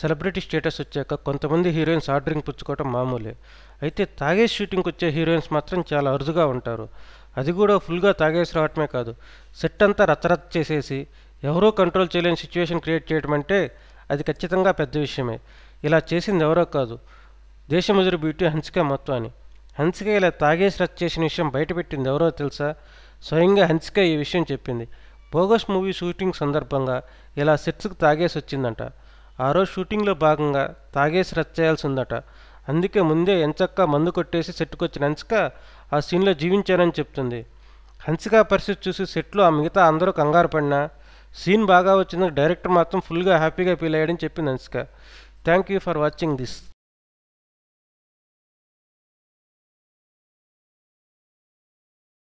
celebrity status వచ్చాక కొంతమంది heroines ordering పుచ్చుకోవటం మామూలే అయితే తాగేసి షూటింగ్కి వచ్చే హీరోయిన్స్ మాత్రం చాలా అరుదుగా ఉంటారు అది కూడా ఫుల్గా తాగేసి రావటమే కాదు సెట్ అంతా రతరత్ చేసేసి ఎవరో కంట్రోల్ చేయలేని సిచ్యువేషన్ క్రియేట్ చేయడం అంటే అది ఖచ్చితంగా పెద్ద విషయమే ఇలా చేసింది ఎవరో కాదు దేశముదురు బ్యూటీ హన్సిక మొత్తాన్ని హన్సిక ఇలా తాగేసి రచ్చ చేసిన విషయం బయటపెట్టింది ఎవరో తెలుసా స్వయంగా హన్సిక ఈ విషయం చెప్పింది బోగస్ మూవీ షూటింగ్ సందర్భంగా ఇలా సెట్స్కి తాగేసి వచ్చిందంట ఆ రోజు షూటింగ్లో భాగంగా తాగేసి చేయాల్సి ఉందట అందుకే ముందే ఎంచక్క మందు కొట్టేసి సెట్టుకొచ్చిన హన్సిక ఆ సీన్లో జీవించానని చెప్తుంది హన్సిక పరిస్థితి చూసి సెట్లో ఆ మిగతా అందరూ కంగారు పడినా సీన్ బాగా వచ్చిందని డైరెక్టర్ మాత్రం ఫుల్గా హ్యాపీగా ఫీల్ అయ్యాడని చెప్పింది Hansika thank you for watching this